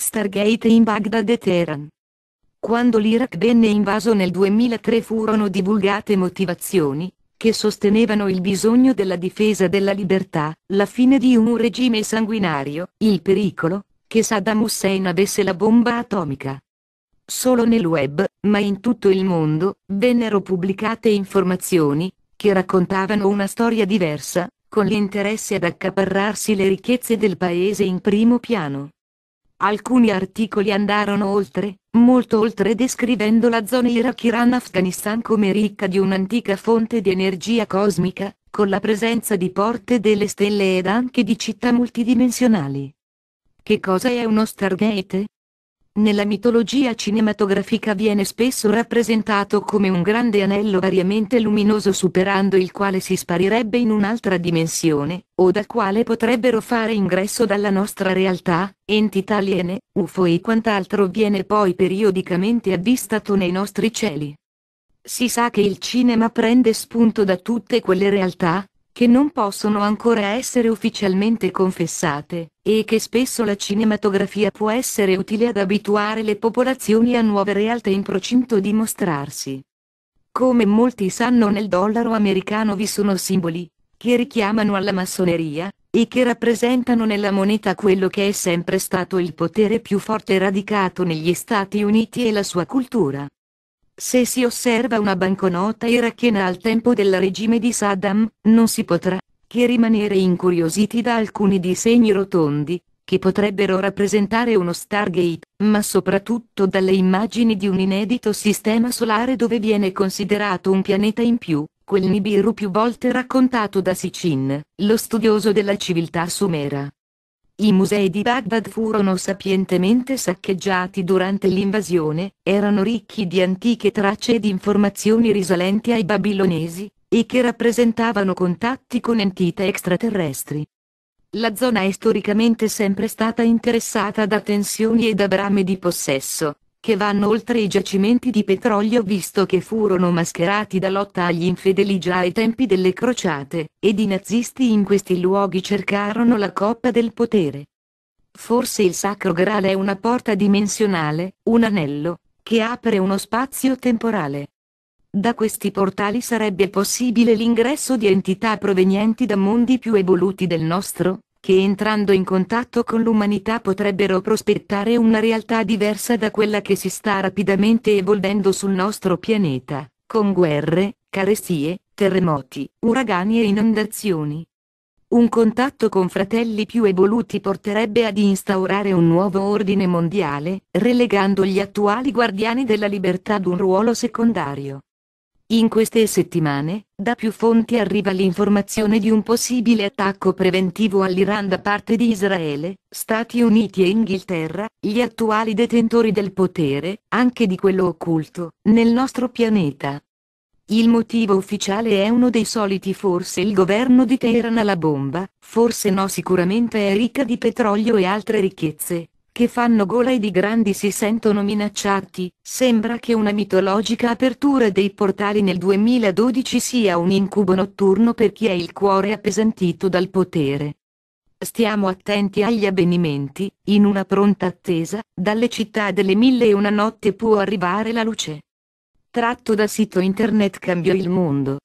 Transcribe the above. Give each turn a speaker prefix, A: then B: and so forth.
A: Stargate in Baghdad e Teheran. Quando l'Iraq venne invaso nel 2003 furono divulgate motivazioni, che sostenevano il bisogno della difesa della libertà, la fine di un regime sanguinario, il pericolo, che Saddam Hussein avesse la bomba atomica. Solo nel web, ma in tutto il mondo, vennero pubblicate informazioni, che raccontavano una storia diversa, con l'interesse ad accaparrarsi le ricchezze del paese in primo piano. Alcuni articoli andarono oltre, molto oltre descrivendo la zona Iraq-Iran-Afghanistan come ricca di un'antica fonte di energia cosmica, con la presenza di porte delle stelle ed anche di città multidimensionali. Che cosa è uno Stargate? Nella mitologia cinematografica viene spesso rappresentato come un grande anello variamente luminoso superando il quale si sparirebbe in un'altra dimensione, o dal quale potrebbero fare ingresso dalla nostra realtà, entità aliene, UFO e quant'altro viene poi periodicamente avvistato nei nostri cieli. Si sa che il cinema prende spunto da tutte quelle realtà, che non possono ancora essere ufficialmente confessate, e che spesso la cinematografia può essere utile ad abituare le popolazioni a nuove realtà in procinto di mostrarsi. Come molti sanno nel dollaro americano vi sono simboli, che richiamano alla massoneria, e che rappresentano nella moneta quello che è sempre stato il potere più forte radicato negli Stati Uniti e la sua cultura. Se si osserva una banconota irachena al tempo del regime di Saddam, non si potrà che rimanere incuriositi da alcuni disegni rotondi, che potrebbero rappresentare uno Stargate, ma soprattutto dalle immagini di un inedito sistema solare dove viene considerato un pianeta in più, quel Nibiru più volte raccontato da Sicin, lo studioso della civiltà sumera. I musei di Baghdad furono sapientemente saccheggiati durante l'invasione, erano ricchi di antiche tracce ed informazioni risalenti ai babilonesi, e che rappresentavano contatti con entità extraterrestri. La zona è storicamente sempre stata interessata da tensioni e da brame di possesso, che vanno oltre i giacimenti di petrolio visto che furono mascherati da lotta agli infedeli già ai tempi delle crociate, ed i nazisti in questi luoghi cercarono la coppa del potere. Forse il Sacro Graal è una porta dimensionale, un anello, che apre uno spazio temporale. Da questi portali sarebbe possibile l'ingresso di entità provenienti da mondi più evoluti del nostro, che entrando in contatto con l'umanità potrebbero prospettare una realtà diversa da quella che si sta rapidamente evolvendo sul nostro pianeta, con guerre, carestie, terremoti, uragani e inondazioni. Un contatto con fratelli più evoluti porterebbe ad instaurare un nuovo ordine mondiale, relegando gli attuali guardiani della libertà ad un ruolo secondario. In queste settimane, da più fonti arriva l'informazione di un possibile attacco preventivo all'Iran da parte di Israele, Stati Uniti e Inghilterra, gli attuali detentori del potere, anche di quello occulto, nel nostro pianeta. Il motivo ufficiale è uno dei soliti forse il governo di Teheran ha la bomba, forse no sicuramente è ricca di petrolio e altre ricchezze, che fanno gola ed i grandi si sentono minacciati, sembra che una mitologica apertura dei portali nel 2012 sia un incubo notturno per chi è il cuore appesantito dal potere. Stiamo attenti agli avvenimenti, in una pronta attesa, dalle città delle mille e una notte può arrivare la luce. Tratto da sito internet Cambiò il mondo.